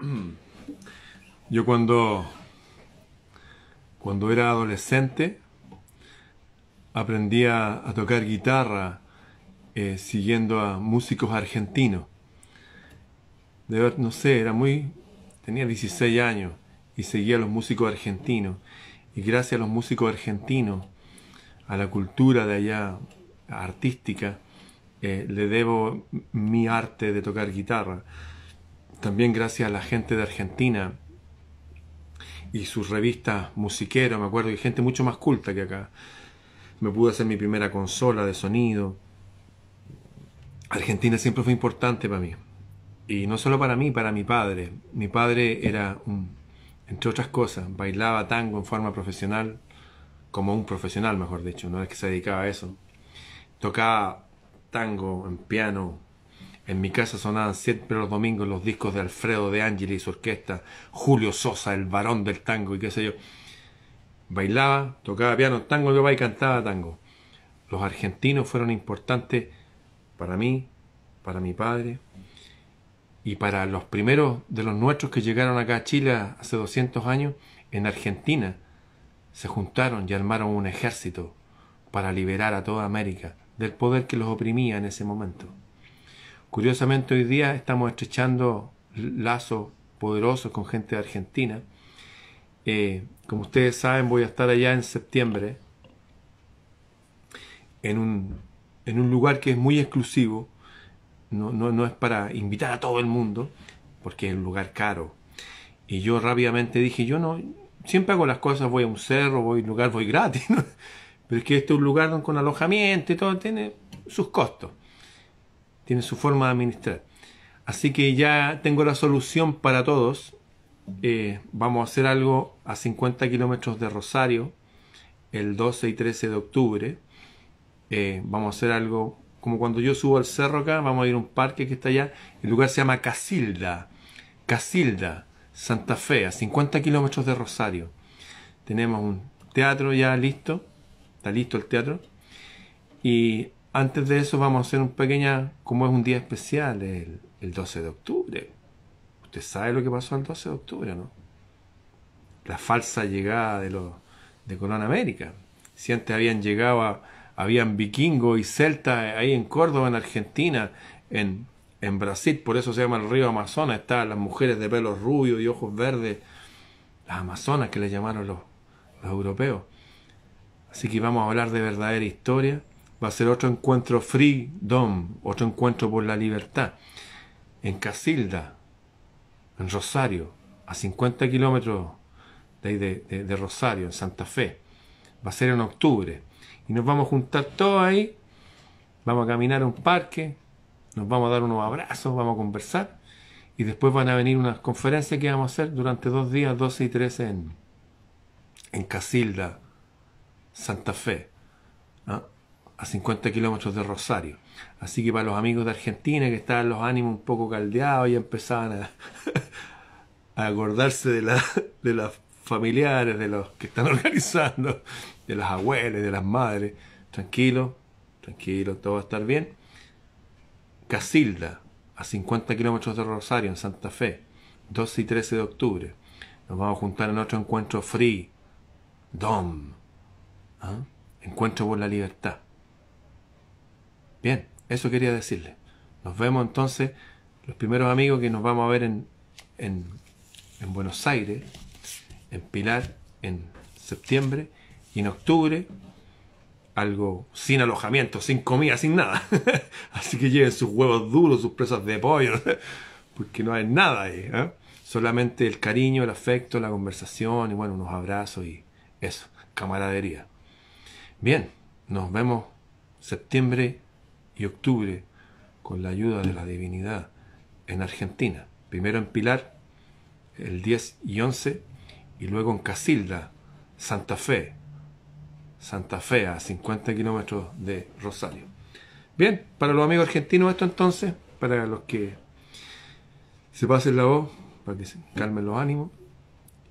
Yo cuando, cuando era adolescente aprendí a, tocar guitarra eh, siguiendo a músicos argentinos. no sé, era muy... tenía 16 años y seguía a los músicos argentinos. Y gracias a los músicos argentinos, a la cultura de allá artística, eh, le debo mi arte de tocar guitarra también gracias a la gente de Argentina y sus revistas musiqueras, me acuerdo, y gente mucho más culta que acá. Me pudo hacer mi primera consola de sonido. Argentina siempre fue importante para mí. Y no solo para mí, para mi padre. Mi padre era, un, entre otras cosas, bailaba tango en forma profesional, como un profesional, mejor dicho, no es que se dedicaba a eso. Tocaba tango en piano, en mi casa sonaban siempre los domingos los discos de Alfredo de Ángeles y su orquesta, Julio Sosa, el varón del tango y qué sé yo. Bailaba, tocaba piano, tango de y cantaba tango. Los argentinos fueron importantes para mí, para mi padre y para los primeros de los nuestros que llegaron acá a Chile hace 200 años, en Argentina se juntaron y armaron un ejército para liberar a toda América del poder que los oprimía en ese momento. Curiosamente hoy día estamos estrechando lazos poderosos con gente de Argentina. Eh, como ustedes saben, voy a estar allá en septiembre en un, lugar que es muy exclusivo. No, no es para invitar a todo el mundo, porque es un lugar caro. Y yo rápidamente dije, yo no, siempre hago las cosas, voy a un cerro, voy a un lugar, voy gratis. Pero es que este es un lugar con alojamiento y todo, tiene sus costos tiene su forma de administrar. Así que ya tengo la solución para todos. Eh, vamos a hacer algo a 50 kilómetros de Rosario el 12 y 13 de octubre. Eh, vamos a hacer algo como cuando yo subo al cerro acá, vamos a ir a un parque que está allá. El lugar se llama Casilda. Casilda, Santa Fe, a 50 kilómetros de Rosario. Tenemos un teatro ya listo. Está listo el teatro. Y antes de eso vamos a hacer un pequeña, como es un día especial, el, 12 de octubre. Usted sabe lo que pasó el 12 de octubre, ¿no? La falsa llegada de los de Colón América. Si antes habían llegado, habían vikingos y celtas ahí en Córdoba, en Argentina, en, en Brasil, por eso se llama el río Amazonas, Están las mujeres de pelos rubio y ojos verdes, las amazonas que le llamaron los europeos. Así que vamos a hablar de verdadera historia va a ser otro encuentro Free Dom, otro encuentro por la libertad, en Casilda, en Rosario, a 50 kilómetros de, Rosario, en Santa Fe. Va a ser en octubre. Y nos vamos a juntar todos ahí, vamos a caminar a un parque, nos vamos a dar unos abrazos, vamos a conversar. Y después van a venir unas conferencias que vamos a hacer durante dos días, 12 y 13, en, en Casilda, Santa Fe. ¿Ah? a 50 kilómetros de Rosario. Así que para los amigos de Argentina que estaban los ánimos un poco caldeados y empezaban a, acordarse de, las de los familiares, de los que están organizando, de las abuelas, de las madres. Tranquilo, tranquilo, todo va a estar bien. Casilda, a 50 kilómetros de Rosario, en Santa Fe, 12 y 13 de octubre. Nos vamos a juntar en otro encuentro free, DOM, ¿ah? Encuentro por la Libertad. Bien, eso quería decirle. Nos vemos entonces, los primeros amigos que nos vamos a ver en, en, Buenos Aires, en Pilar, en septiembre y en octubre algo sin alojamiento, sin comida, sin nada. Así que lleven sus huevos duros, sus presas de pollo, porque no hay nada ahí. ¿eh? Solamente el cariño, el afecto, la conversación y bueno, unos abrazos y eso, camaradería. Bien, nos vemos septiembre y octubre con la ayuda de la divinidad en Argentina. Primero en Pilar, el 10 y 11, y luego en Casilda, Santa Fe. Santa Fe, a 50 kilómetros de Rosario. Bien, para los amigos argentinos esto entonces, para los que se pasen la voz, para que se calmen los ánimos.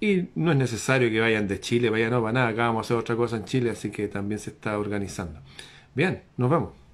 Y no es necesario que vayan de Chile, vayan no para nada, acá vamos a hacer otra cosa en Chile, así que también se está organizando. Bien, nos vamos.